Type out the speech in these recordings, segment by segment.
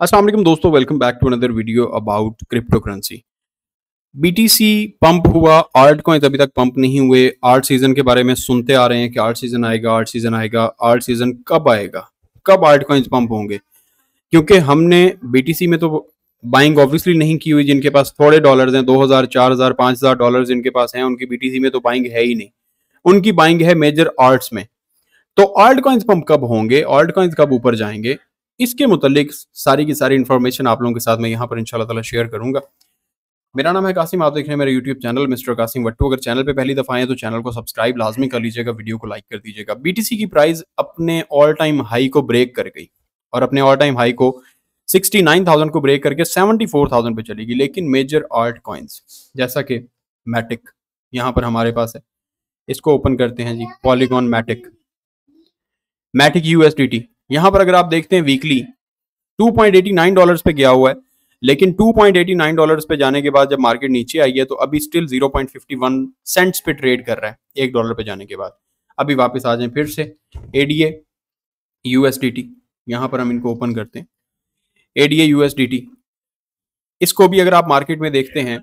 अस्सलाम वालेकुम दोस्तों welcome back to another video about crypto currency BTC pump हुआ आर्ट कॉइन अभी तक पंप नहीं हुए आर्ट सीजन के बारे में सुनते आ रहे हैं कि आर्ट सीजन आएगा आर्ट सीजन आएगा आर्ट सीजन कब आएगा कब आर्ट कॉइन्स पंप होंगे क्योंकि हमने बीटीसी में तो बाइंग ऑब्वियसली नहीं की हुई जिनके पास थोड़े डॉलर्स हैं 2000 4000 5000 डॉलर्स जिनके पास हैं उनकी बीटीसी में तो बाइंग है ही नहीं उनकी बाइंग है मेजर आर्ट्स में तो आर्ट कॉइन्स पंप कब होंगे आर्ट कॉइन्स कब ऊपर जाएंगे इसके मुतलिक सारी की सारी इन्फॉर्मेशन आप लोगों के साथ मैं यहाँ पर इंशाल्लाह ताला शेयर करूंगा मेरा नाम है कासिम आप देख रहे हैं मेरे YouTube channel mister Qasim Wattoo अगर चैनल पे पहली दफ़ा आए तो चैनल को सब्सक्राइब लाजमी कर लीजिएगा वीडियो को लाइक कर दीजिएगा बीटीसी की प्राइस अपने ऑल टाइम हाई को ब्रेक कर गई और अपने ऑल टाइम हाई को 69,000 को ब्रेक करके 74,000 पे चलेगी लेकिन मेजर आर्ट कॉइन्स जैसा कि मैटिक यहाँ पर हमारे पास है इसको ओपन करते हैं जी पॉलीगॉन मैटिक मैटिक यूएसडीटी यहां पर अगर आप देखते हैं वीकली 2.89 डॉलर्स पे गया हुआ है लेकिन 2.89 डॉलर्स पे जाने के बाद जब मार्केट नीचे आई है तो अभी स्टिल 0.51 सेंट्स पे ट्रेड कर रहा है एक डॉलर पे जाने के बाद अभी वापस आ जाए फिर से एडीए यूएसडीटी यहां पर हम इनको ओपन करते हैं एडीए यूएसडीटी इसको भी अगर आप मार्केट में देखते हैं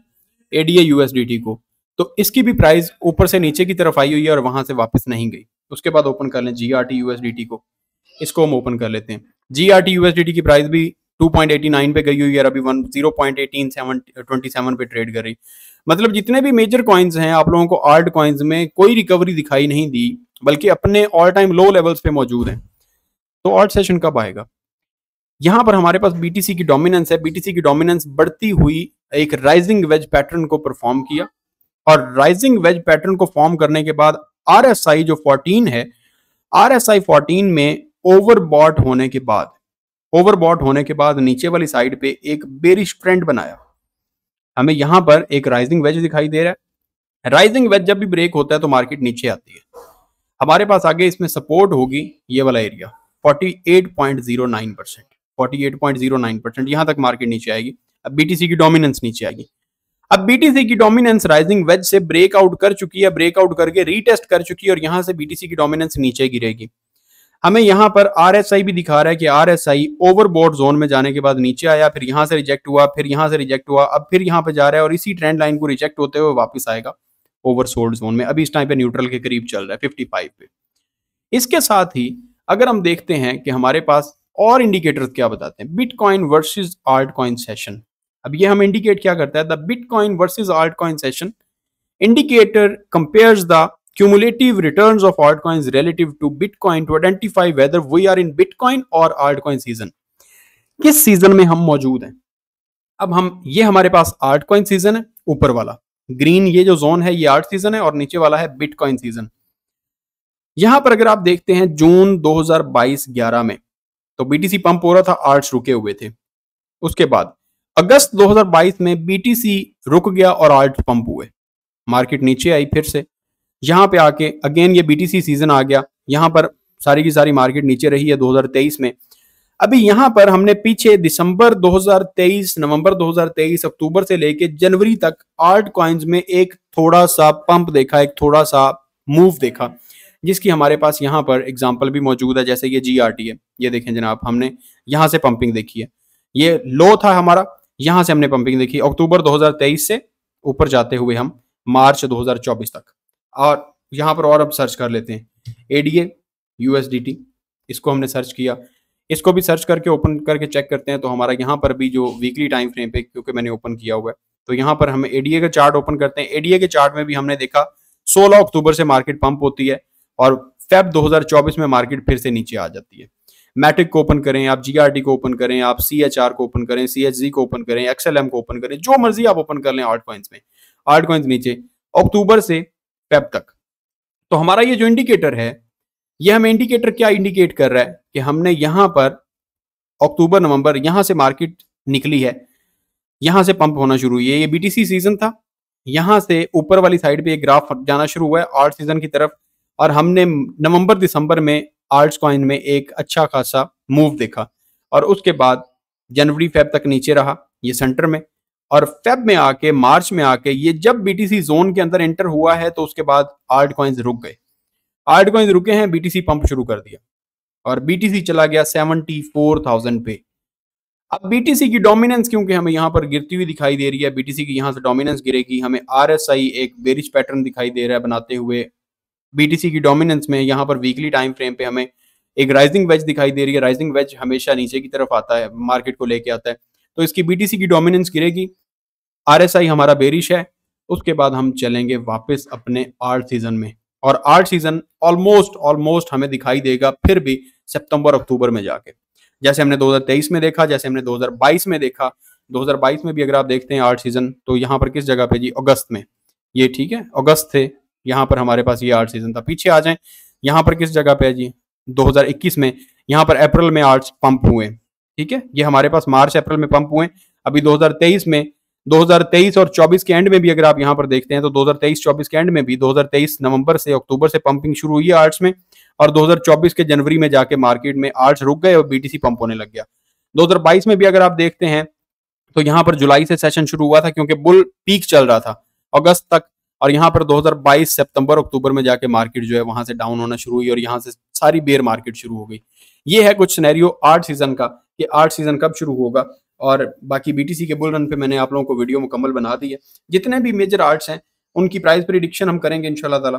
एडीए यूएसडीटी को तो इसकी भी प्राइस ऊपर से नीचे की तरफ आई हुई है और वहां से वापस नहीं गई उसके बाद ओपन कर लें जी आर टी यूएसडीटी को इसको हम ओपन कर लेते हैं जी आर टी यूएसडी की प्राइस भी 2.89 पे गई हुई है अभी one zero point eighteen seven twenty seven पे ट्रेड कर रही मतलब जितने भी मेजर कॉइन्स हैं आप लोगों को आर्ट कॉइन्स में कोई रिकवरी दिखाई नहीं दी बल्कि अपने ऑल टाइम लो लेवल्स पे मौजूद हैं तो आर्ट सेशन कब आएगा यहाँ पर हमारे पास बीटीसी की डोमिनेंस है बीटीसी की डोमिनेंस बढ़ती हुई एक राइजिंग वेज पैटर्न को परफॉर्म किया और राइजिंग वेज पैटर्न को फॉर्म करने के बाद आर जो फोर्टीन है आर एस में ओवरबॉट होने के बाद ओवरबॉट होने के बाद नीचे वाली साइड पे एक बेरिश ट्रेंड बनाया हमें यहां पर एक राइजिंग वेज दिखाई दे रहा है राइजिंग वेज जब भी ब्रेक होता है तो मार्केट नीचे आती है हमारे पास आगे इसमें सपोर्ट होगी ये वाला एरिया 48.09 परसेंट 48.09 परसेंट यहां तक मार्केट नीचे आएगी अब बीटीसी की डोमिनेंस नीचे आएगी अब बीटीसी की डोमिनेंस राइजिंग वेज से ब्रेकआउट कर चुकी है ब्रेकआउट करके रीटेस्ट कर चुकी है और यहां से बीटीसी की डोमिनेंस नीचे गिरेगी हमें यहां पर आरएसआई भी दिखा रहा है कि आरएसआई ओवरबोर्ड जोन में जाने के बाद नीचे आया फिर यहां से रिजेक्ट हुआ फिर यहां से रिजेक्ट हुआ अब फिर यहां पर जा रहा है और इसी ट्रेंड लाइन को रिजेक्ट होते हुए वापस आएगा ओवरसोल्ड जोन में अभी इस टाइम पे न्यूट्रल के करीब चल रहा है फिफ्टी फाइव पे इसके साथ ही अगर हम देखते हैं कि हमारे पास और इंडिकेटर्स क्या बताते हैं bitcoin versus altcoin session अब ये हम इंडिकेट क्या करता है the bitcoin versus altcoin session indicator compares the cumulative return cumulative returns of altcoins relative to Bitcoin to identify whether we are in और आर्ट कॉइन सीजन किस season में हम मौजूद हैं अब हम ये हमारे पास आर्ट कॉइन सीजन है ऊपर वाला ग्रीन ये जो जोन है ये आर्ट सीजन है और नीचे वाला है बिटकॉइन सीजन यहां पर अगर आप देखते हैं जून 2022-11 में तो बीटीसी पंप हो रहा था आर्ट्स रुके हुए थे उसके बाद अगस्त 2022 में बीटीसी रुक गया और आर्ट पंप हुए मार्केट नीचे आई फिर से यहाँ पे आके अगेन ये बीटीसी सीजन आ गया यहाँ पर सारी की सारी मार्केट नीचे रही है 2023 में अभी यहाँ पर हमने पीछे दिसंबर 2023 नवंबर 2023 अक्टूबर से लेके जनवरी तक आर्ट कॉइन्स में एक थोड़ा सा पंप देखा एक थोड़ा सा मूव देखा जिसकी हमारे पास यहाँ पर एग्जाम्पल भी मौजूद है जैसे ये जी है ये देखें जनाब हमने यहाँ से पंपिंग देखी है ये लो था हमारा यहाँ से हमने पंपिंग देखी अक्टूबर 2023 से ऊपर जाते हुए हम मार्च 2024 तक और यहाँ पर और अब सर्च कर लेते हैं ए डी ए इसको हमने सर्च किया इसको भी सर्च करके ओपन करके चेक करते हैं तो हमारा यहाँ पर भी जो वीकली टाइम फ्रेम पे क्योंकि मैंने ओपन किया हुआ है तो यहाँ पर हम एडीए का चार्ट ओपन करते हैं एडीए के चार्ट में भी हमने देखा 16 अक्टूबर से मार्केट पंप होती है और फेब 2024 में मार्केट फिर से नीचे आ जाती है मैट्रिक को ओपन करें आप जी को ओपन करें आप सी को ओपन करें सी को ओपन करें एक्सएलएम को ओपन करें जो मर्जी आप ओपन कर लें आर्ट कॉइन्स में आर्ट कॉइन्स नीचे अक्टूबर से फेब तक तो हमारा ये जो इंडिकेटर है ये हमें इंडिकेटर क्या इंडिकेट कर रहा है कि हमने यहां पर अक्टूबर नवंबर यहां से मार्केट निकली है यहां से पंप होना शुरू हुई है ये बीटीसी सीजन था यहां से ऊपर वाली साइड पे एक ग्राफ जाना शुरू हुआ है आर्ट सीजन की तरफ और हमने नवंबर दिसंबर में आर्ट्स कॉइन में एक अच्छा खासा मूव देखा और उसके बाद जनवरी फेब तक नीचे रहा ये सेंटर में और फेब में आके मार्च में आके ये जब बीटीसी जोन के अंदर एंटर हुआ है तो उसके बाद आर्ट कॉइन्स रुक गए आर्ट कॉइन्स रुके हैं बीटीसी पंप शुरू कर दिया और बीटीसी चला गया सेवनटी फोर थाउजेंड पे अब बीटीसी की डोमिनेंस क्योंकि हमें यहाँ पर गिरती हुई दिखाई दे रही है बीटीसी की यहाँ से डोमिनेंस गिरेगी हमें आर एक बेरिज पैटर्न दिखाई दे रहा है बनाते हुए बीटीसी की डोमिनेंस में यहां पर वीकली टाइम फ्रेम पे हमें एक राइजिंग वेज दिखाई दे रही है राइजिंग वेज हमेशा नीचे की तरफ आता है मार्केट को लेके आता है तो इसकी बी की डोमिनेंस गिरेगी आर हमारा बेरिश है उसके बाद हम चलेंगे वापस अपने आर्ट सीजन में और आर्ट सीजन ऑलमोस्ट ऑलमोस्ट हमें दिखाई देगा फिर भी सितंबर अक्टूबर में जाके जैसे हमने 2023 में देखा जैसे हमने 2022 में देखा 2022 में भी अगर आप देखते हैं आर्ट सीजन तो यहाँ पर किस जगह पे जी अगस्त में ये ठीक है अगस्त थे यहाँ पर हमारे पास ये आर्ट सीजन था पीछे आ जाए यहाँ पर किस जगह पे है जी दो में यहाँ पर अप्रैल में आर्ट्स पंप हुए ठीक है ये हमारे पास मार्च अप्रैल में पंप हुए अभी 2023 में 2023 और 24 के एंड में भी अगर आप यहाँ पर देखते हैं तो 2023 24 के एंड में भी 2023 नवंबर से अक्टूबर से पंपिंग शुरू हुई है आर्ट्स में और 2024 के जनवरी में जाके मार्केट में आर्ट्स रुक गए और बीटीसी पंप होने लग गया 2022 में भी अगर आप देखते हैं तो यहाँ पर जुलाई से सेशन शुरू हुआ था क्योंकि बुल पीक चल रहा था अगस्त तक और यहाँ पर 2022 सितंबर अक्टूबर में जाके मार्केट जो है वहां से डाउन होना शुरू हुई और यहाँ से सारी बेयर मार्केट शुरू हो गई ये है कुछ सिनेरियो आर्ट सीजन का कि आठ सीजन कब शुरू होगा और बाकी बीटीसी के बुल रन पे मैंने आप लोगों को वीडियो मुकम्मल बना दी है जितने भी मेजर आर्ट्स हैं उनकी प्राइस प्रिडिक्शन हम करेंगे इन ताला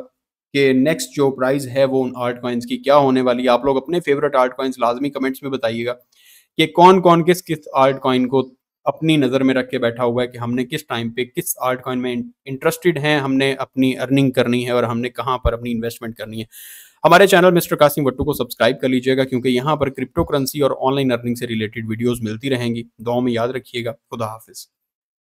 कि नेक्स्ट जो प्राइस है वो उन आर्ट कॉइन्स की क्या होने वाली है आप लोग अपने फेवरेट आर्ट कॉइन्स लाजमी कमेंट्स में बताइएगा कि कौन कौन किस किस आर्ट कॉइन को अपनी नज़र में रख के बैठा हुआ है कि हमने किस टाइम पे किस आर्ट कॉइन में इंटरेस्टेड हैं हमने अपनी अर्निंग करनी है और हमने कहाँ पर अपनी इन्वेस्टमेंट करनी है हमारे चैनल मिस्टर कासिम भट्टू को सब्सक्राइब कर लीजिएगा क्योंकि यहाँ पर क्रिप्टो करेंसी और ऑनलाइन अर्निंग से रिलेटेड वीडियोज़ मिलती रहेंगी दो में याद रखिएगा खुदा हाफिज़